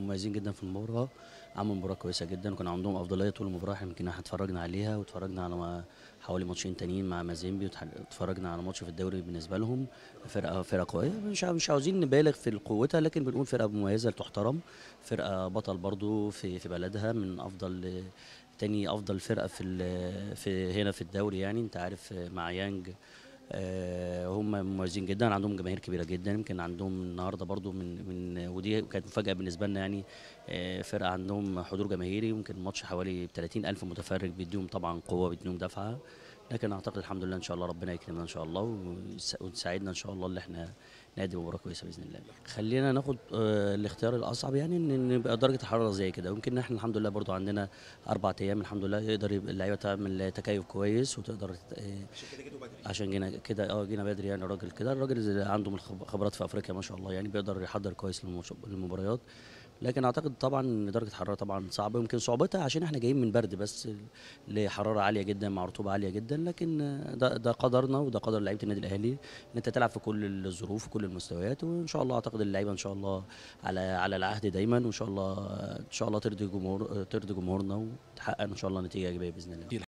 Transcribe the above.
مميزين جدا في المباراه عملوا مباراه كويسه جدا وكان عندهم افضليه طول المباراه يمكن احنا اتفرجنا عليها واتفرجنا على حوالي ماتشين تانيين مع مازيمبي واتفرجنا على ماتش في الدوري بالنسبه لهم فرقه فرقه قويه مش مش عاوزين نبالغ في قوتها لكن بنقول فرقه مميزه تحترم فرقه بطل برضو في في بلدها من افضل تاني افضل فرقه في في هنا في الدوري يعني انت عارف مع يانج آه، هم مميزين جدا عندهم جماهير كبيره جدا يمكن عندهم النهارده برضو من من ودي كانت مفاجاه بالنسبه لنا يعني آه، فرقه عندهم حضور جماهيري يمكن الماتش حوالي الف متفرج بيديهم طبعا قوه بيديهم دفعه لكن اعتقد الحمد لله ان شاء الله ربنا يكرمنا ان شاء الله وتساعدنا ان شاء الله اللي احنا نادي مباراه كويسه باذن الله خلينا ناخد آه، الاختيار الاصعب يعني ان نبقى درجه الحراره زي كده ويمكن احنا الحمد لله برضو عندنا اربع ايام الحمد لله يقدر اللعيبه تعمل تكيف كويس وتقدر آه، عشان كده بدري عشان جينا كده اه جينا بدري يعني الراجل كده الراجل عنده خبرات في افريقيا ما شاء الله يعني بيقدر يحضر كويس للمباريات لكن اعتقد طبعا ان درجه الحراره طبعا صعبه يمكن صعوبتها عشان احنا جايين من برد بس لحراره عاليه جدا مع رطوبه عاليه جدا لكن ده, ده قدرنا وده قدر لعيبه النادي الاهلي ان انت تلعب في كل الظروف وكل المستويات وان شاء الله اعتقد اللعيبه ان شاء الله على على العهد دايما وان شاء الله ان شاء الله ترضي جمهور ترضي جمهورنا وتحقق ان شاء الله نتيجه ايجابيه باذن الله